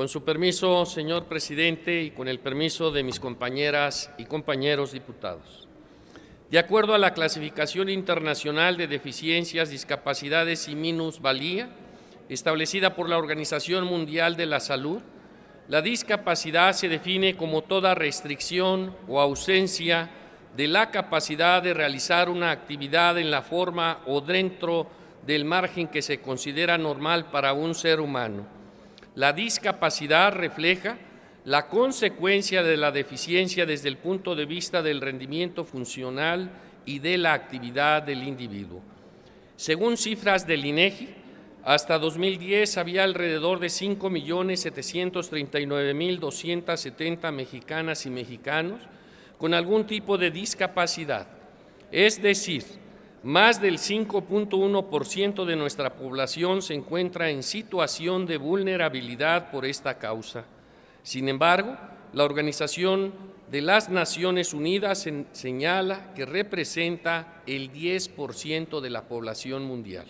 Con su permiso, señor presidente, y con el permiso de mis compañeras y compañeros diputados. De acuerdo a la clasificación internacional de deficiencias, discapacidades y minusvalía, establecida por la Organización Mundial de la Salud, la discapacidad se define como toda restricción o ausencia de la capacidad de realizar una actividad en la forma o dentro del margen que se considera normal para un ser humano la discapacidad refleja la consecuencia de la deficiencia desde el punto de vista del rendimiento funcional y de la actividad del individuo. Según cifras del INEGI, hasta 2010 había alrededor de 5.739.270 mexicanas y mexicanos con algún tipo de discapacidad, es decir, más del 5.1% de nuestra población se encuentra en situación de vulnerabilidad por esta causa. Sin embargo, la Organización de las Naciones Unidas señala que representa el 10% de la población mundial.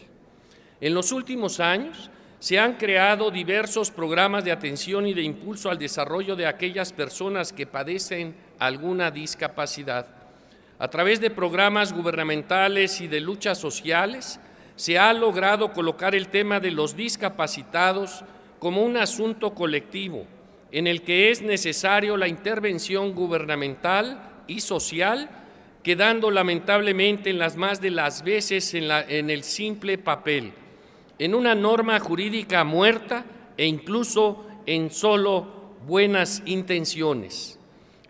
En los últimos años se han creado diversos programas de atención y de impulso al desarrollo de aquellas personas que padecen alguna discapacidad a través de programas gubernamentales y de luchas sociales, se ha logrado colocar el tema de los discapacitados como un asunto colectivo en el que es necesario la intervención gubernamental y social, quedando lamentablemente en las más de las veces en, en el simple papel, en una norma jurídica muerta e incluso en solo buenas intenciones.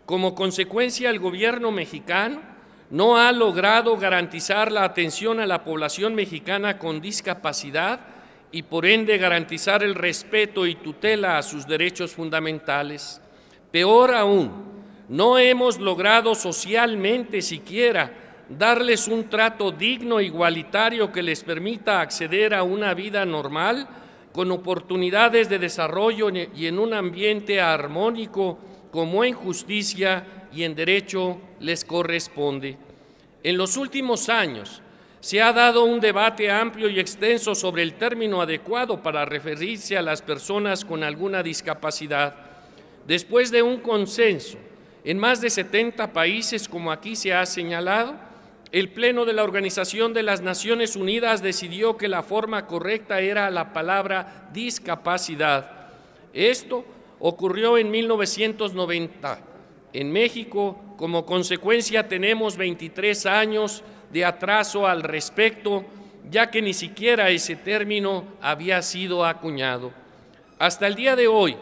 Como consecuencia, el gobierno mexicano no ha logrado garantizar la atención a la población mexicana con discapacidad y por ende garantizar el respeto y tutela a sus derechos fundamentales. Peor aún, no hemos logrado socialmente siquiera darles un trato digno e igualitario que les permita acceder a una vida normal con oportunidades de desarrollo e, y en un ambiente armónico como en justicia y en derecho les corresponde. En los últimos años se ha dado un debate amplio y extenso sobre el término adecuado para referirse a las personas con alguna discapacidad. Después de un consenso en más de 70 países, como aquí se ha señalado, el Pleno de la Organización de las Naciones Unidas decidió que la forma correcta era la palabra discapacidad. Esto ocurrió en 1990. En México, como consecuencia, tenemos 23 años de atraso al respecto, ya que ni siquiera ese término había sido acuñado. Hasta el día de hoy,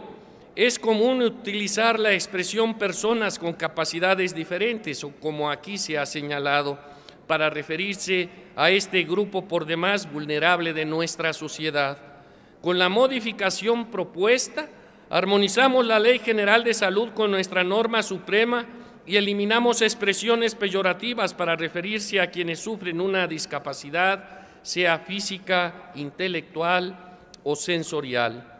es común utilizar la expresión personas con capacidades diferentes, o como aquí se ha señalado, para referirse a este grupo por demás vulnerable de nuestra sociedad. Con la modificación propuesta, Armonizamos la Ley General de Salud con nuestra norma suprema y eliminamos expresiones peyorativas para referirse a quienes sufren una discapacidad, sea física, intelectual o sensorial.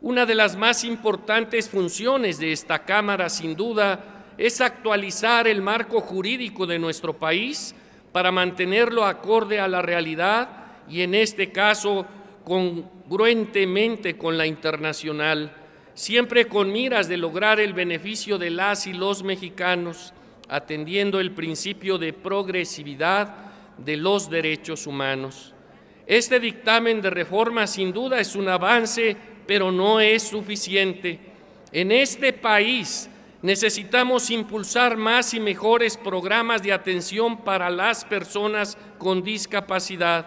Una de las más importantes funciones de esta Cámara, sin duda, es actualizar el marco jurídico de nuestro país para mantenerlo acorde a la realidad y, en este caso, congruentemente con la internacional siempre con miras de lograr el beneficio de las y los mexicanos, atendiendo el principio de progresividad de los derechos humanos. Este dictamen de reforma sin duda es un avance, pero no es suficiente. En este país necesitamos impulsar más y mejores programas de atención para las personas con discapacidad.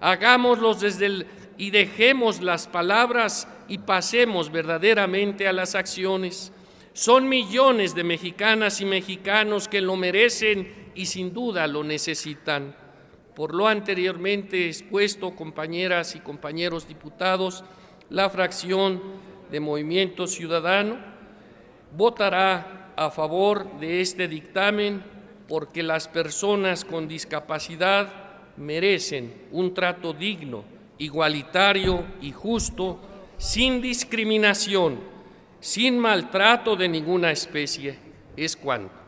Hagámoslos desde el y dejemos las palabras y pasemos verdaderamente a las acciones. Son millones de mexicanas y mexicanos que lo merecen y sin duda lo necesitan. Por lo anteriormente expuesto, compañeras y compañeros diputados, la fracción de Movimiento Ciudadano votará a favor de este dictamen porque las personas con discapacidad merecen un trato digno igualitario y justo, sin discriminación, sin maltrato de ninguna especie, es cuanto.